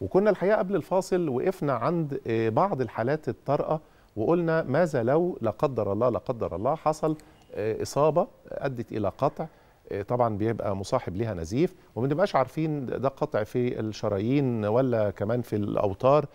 وكنا الحقيقه قبل الفاصل وقفنا عند آه، بعض الحالات الطارئه وقلنا ماذا لو لا قدر الله لا قدر الله حصل آه، اصابه ادت الى قطع آه، طبعا بيبقى مصاحب ليها نزيف وما بنبقاش عارفين ده قطع في الشرايين ولا كمان في الاوتار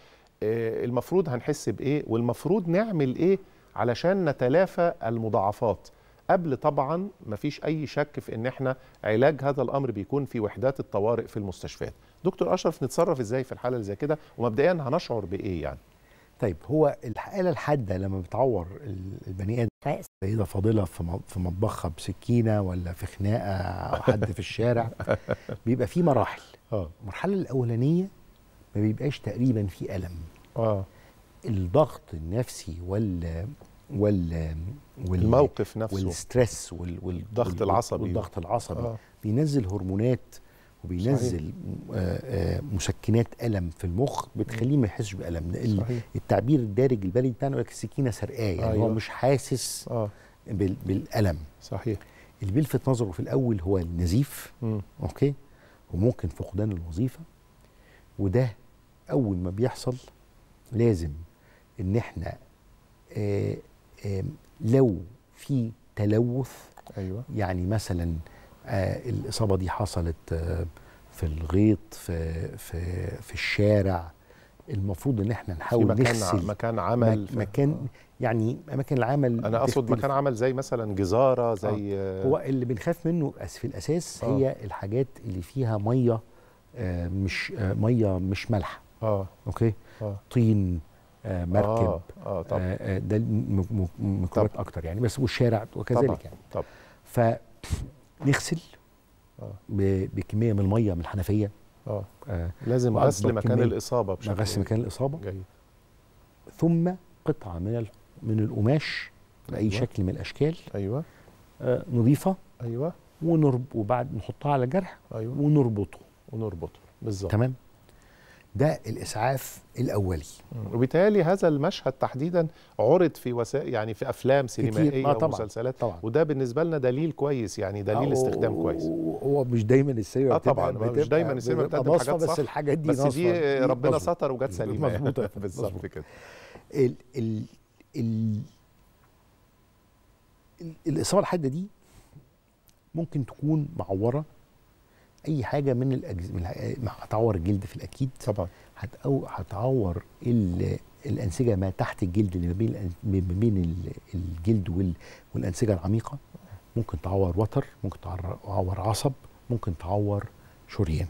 المفروض هنحس بايه والمفروض نعمل ايه علشان نتلافى المضاعفات قبل طبعا ما فيش اي شك في ان احنا علاج هذا الامر بيكون في وحدات الطوارئ في المستشفيات دكتور اشرف نتصرف ازاي في الحاله اللي زي كده ومبدئيا هنشعر بايه يعني طيب هو الحاله الحاده لما بتعور البني ادم سيدة فاضلة في مطبخها بسكينة ولا في خناقة أو حد في الشارع بيبقى في مراحل آه. المرحلة الأولانية ما بيبقاش تقريبا في ألم آه. الضغط النفسي ولا وال والموقف نفسه والستريس والضغط العصبي والضغط العصبي آه. بينزل هرمونات وبينزل آآ آآ آه، آه، مسكنات الم في المخ بتخليه ما يحسش بالم صحيح. التعبير الدارج البلدي بتاعنا يقول لك السكينه سرقاه يعني هو أيوه. مش حاسس آه. بالالم صحيح اللي بيلفت نظره في الاول هو النزيف م. اوكي وممكن فقدان الوظيفه وده اول ما بيحصل لازم ان احنا آه لو في تلوث أيوة. يعني مثلا آه، الإصابة دي حصلت آه، في الغيط في, في, في الشارع المفروض ان احنا نحاول مكان نغسل مكان عمل مكان آه. يعني اماكن العمل انا اقصد مكان عمل زي مثلا جزاره زي آه. هو اللي بنخاف منه في الاساس آه. هي الحاجات اللي فيها ميه آه مش آه ميه مش مالحه اه اوكي آه. طين آه، مركب آه آه, آه،, آه، ده ميكروبات اكتر يعني بس والشارع وكذلك طبعا. يعني طبعا. فنغسل آه. بكميه من الميه من الحنفيه اه, آه. لازم غسل مكان الاصابه بشكل غسل مكان الاصابه جاي. ثم قطعه من من القماش باي أيوة. شكل من الاشكال ايوه آه نظيفه ايوه ونرب وبعد نحطها على الجرح ايوه ونربطه ونربطه بالظبط تمام ده الاسعاف الاولي وبالتالي هذا المشهد تحديدا عرض في وسائل يعني في افلام سينمائيه آه، طبعًا ومسلسلات طبعًا وده بالنسبه لنا دليل كويس يعني دليل آه، استخدام كويس هو مش دايما السينما آه طبعا مش دايما السينما بتقدم حاجات صح بس الحاجات دي بس دي ربنا ستر وجت سليمه مظبوطه بالظبط كده ال ال ال الاصابه الحاده دي ممكن تكون معوره اي حاجه من الأجز... من هتعور الجلد في الاكيد طبعا هتعور الانسجه ما تحت الجلد اللي ما بين ما بين الجلد والانسجه العميقه ممكن تعور وتر ممكن تعور عصب ممكن تعور شريان